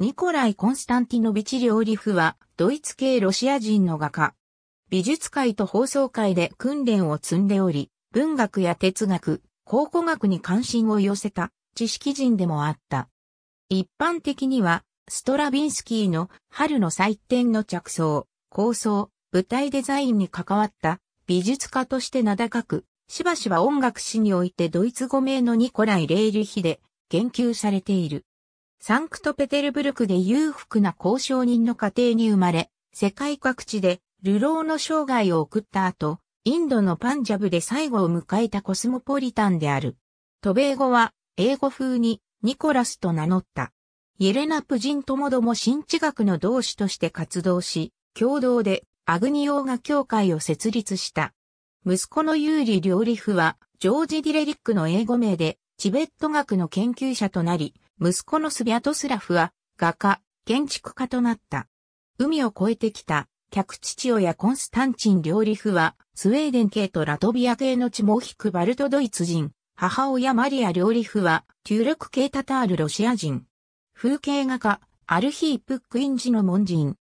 ニコライ・コンスタンティノビチ・リオーリフは、ドイツ系ロシア人の画家。美術界と放送界で訓練を積んでおり、文学や哲学、考古学に関心を寄せた知識人でもあった。一般的には、ストラビンスキーの春の祭典の着想、構想、舞台デザインに関わった美術家として名高く、しばしば音楽史においてドイツ語名のニコライ・レーリヒで言及されている。サンクトペテルブルクで裕福な交渉人の家庭に生まれ、世界各地で流浪の生涯を送った後、インドのパンジャブで最後を迎えたコスモポリタンである。渡米語は英語風にニコラスと名乗った。イェレナプ人ともども新知学の同志として活動し、共同でアグニオーガ協会を設立した。息子のユリョ料理夫は、ジョージ・ディレリックの英語名で、チベット学の研究者となり、息子のスビャトスラフは画家、建築家となった。海を越えてきた、客父親コンスタンチン料理夫は、スウェーデン系とラトビア系の血も引くバルトドイツ人、母親マリア料理夫は、旧ゥーク系タタールロシア人。風景画家、アルヒープックインジの門人。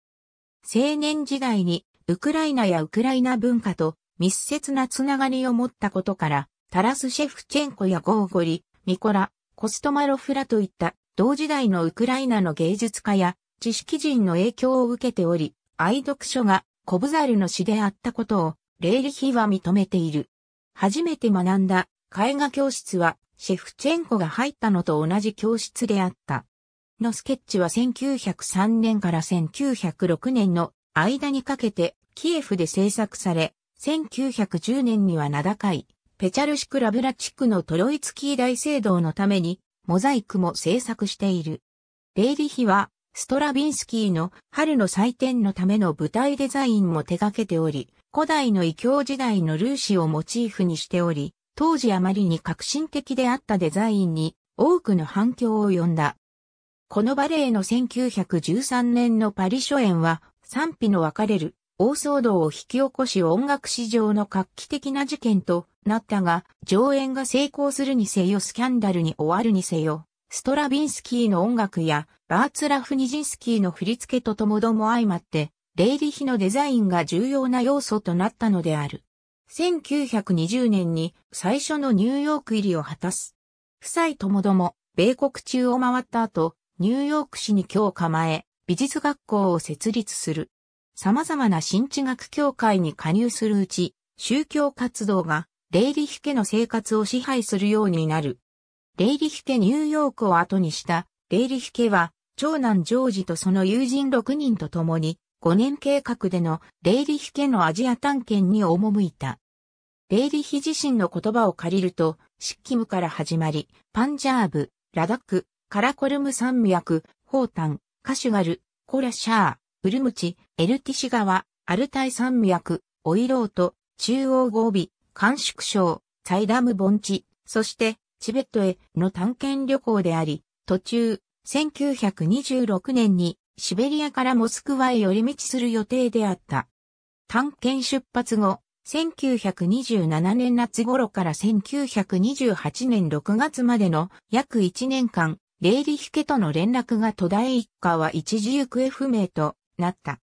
青年時代に、ウクライナやウクライナ文化と密接なつながりを持ったことから、タラス・シェフチェンコやゴーゴリ、ミコラ、コストマロフラといった同時代のウクライナの芸術家や知識人の影響を受けており、愛読書がコブザルの詩であったことをレイリヒは認めている。初めて学んだ絵画教室はシェフチェンコが入ったのと同じ教室であった。のスケッチは1903年から1906年の間にかけてキエフで制作され、1910年には名高いペチャルシク・ラブラ地区のトロイツキー大聖堂のために、モザイクも制作している。レイリヒは、ストラビンスキーの春の祭典のための舞台デザインも手掛けており、古代の異教時代のルーシをモチーフにしており、当時あまりに革新的であったデザインに多くの反響を呼んだ。このバレエの1913年のパリ初演は賛否の分かれる大騒動を引き起こし音楽史上の画期的な事件となったが、上演が成功するにせよスキャンダルに終わるにせよ、ストラビンスキーの音楽や、バーツラフニジンスキーの振り付けとともども相まって、レイリヒのデザインが重要な要素となったのである。1920年に最初のニューヨーク入りを果たす。夫妻ともども、米国中を回った後、ニューヨーク市に今日構え、美術学校を設立する。様々な新地学協会に加入するうち、宗教活動がレイリヒ家の生活を支配するようになる。レイリヒ家ニューヨークを後にしたレイリヒ家は、長男ジョージとその友人6人と共に、5年計画でのレイリヒ家のアジア探検に赴いた。レイリヒ自身の言葉を借りると、シッキムから始まり、パンジャーブ、ラダック、カラコルム山脈、ホータン、カシュガル、コラシャー、ウルムチ、エルティシワ、アルタイ山脈、オイロート、中央合尾、甘粛省、サイダム盆地、そしてチベットへの探検旅行であり、途中、1926年にシベリアからモスクワへ寄り道する予定であった。探検出発後、1927年夏頃から1928年6月までの約1年間、レイリヒ家との連絡が途絶え一家は一時行方不明となった。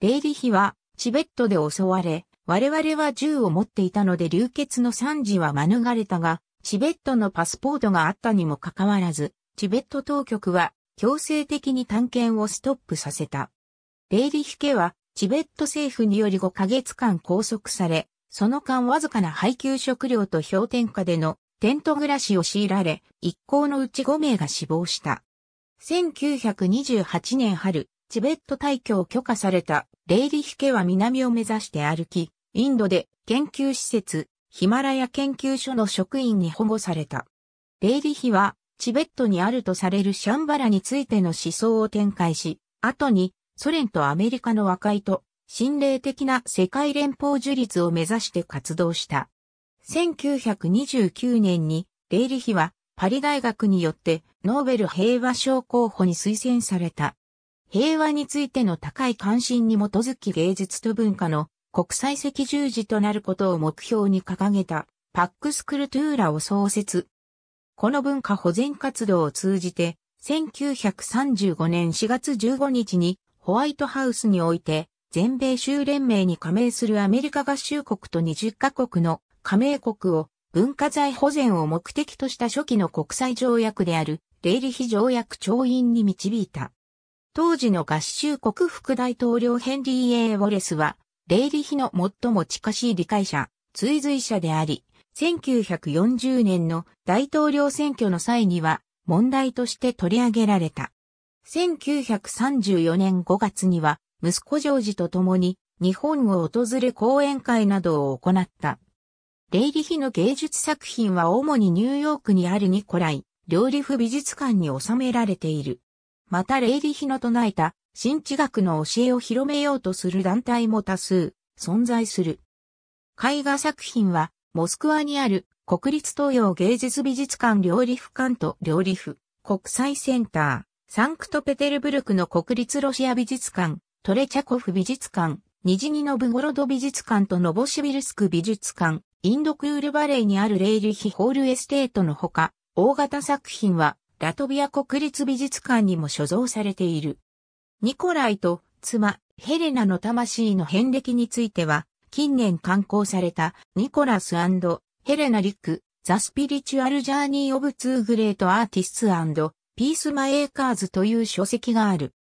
レイリヒはチベットで襲われ、我々は銃を持っていたので流血の惨事は免れたが、チベットのパスポートがあったにもかかわらず、チベット当局は強制的に探検をストップさせた。レイリヒケは、チベット政府により5ヶ月間拘束され、その間わずかな配給食料と氷点下でのテント暮らしを強いられ、一行のうち5名が死亡した。1928年春、チベット退去を許可されたレイリヒケは南を目指して歩き、インドで研究施設、ヒマラヤ研究所の職員に保護された。レイリヒは、チベットにあるとされるシャンバラについての思想を展開し、後にソ連とアメリカの和解と、心霊的な世界連邦樹立を目指して活動した。1929年に、レイリヒは、パリ大学によってノーベル平和賞候補に推薦された。平和についての高い関心に基づき芸術と文化の国際赤十字となることを目標に掲げたパックスクルトゥーラを創設。この文化保全活動を通じて、1935年4月15日にホワイトハウスにおいて、全米州連盟に加盟するアメリカ合衆国と20カ国の加盟国を文化財保全を目的とした初期の国際条約であるレイリヒ条約調印に導いた。当時の合衆国副大統領ヘンリー・ A・ ウォレスは霊理比の最も近しい理解者、追随者であり、1940年の大統領選挙の際には問題として取り上げられた。1934年5月には息子ジョージと共に日本を訪れ講演会などを行った。レイリヒの芸術作品は主にニューヨークにあるニコライ、料理府美術館に収められている。またレイリヒの唱えた新知学の教えを広めようとする団体も多数存在する。絵画作品は、モスクワにある国立東洋芸術美術館料理府館と料理府国際センター、サンクトペテルブルクの国立ロシア美術館、トレチャコフ美術館、ニジニノブゴロド美術館とノボシビルスク美術館、インドクールバレーにあるレイリヒホールエステートのほか、大型作品はラトビア国立美術館にも所蔵されている。ニコライと妻、ヘレナの魂の遍歴については、近年刊行されたニコラスヘレナ・リック、ザ・スピリチュアル・ジャーニー・オブ・ツー・グレート・アーティスツピース・マエーカーズという書籍がある。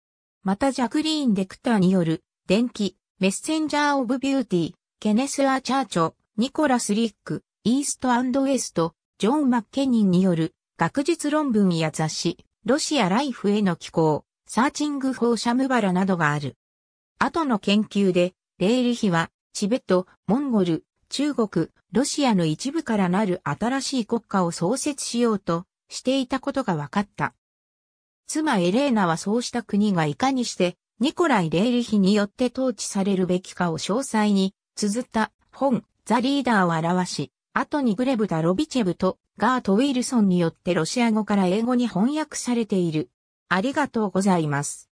またジャクリーン・デクターによる、電気、メッセンジャー・オブ・ビューティー、ケネス・アーチャーチョ、ニコラス・リック、イースト・アンド・ウェスト、ジョン・マッケニンによる、学術論文や雑誌、ロシア・ライフへの寄稿、サーチング・フォー・シャムバラなどがある。後の研究で、レイリヒは、チベット、モンゴル、中国、ロシアの一部からなる新しい国家を創設しようとしていたことが分かった。妻エレーナはそうした国がいかにしてニコライ・レイリヒによって統治されるべきかを詳細に綴った本ザ・リーダーを表し、後にグレブダ・ロビチェブとガート・ウィルソンによってロシア語から英語に翻訳されている。ありがとうございます。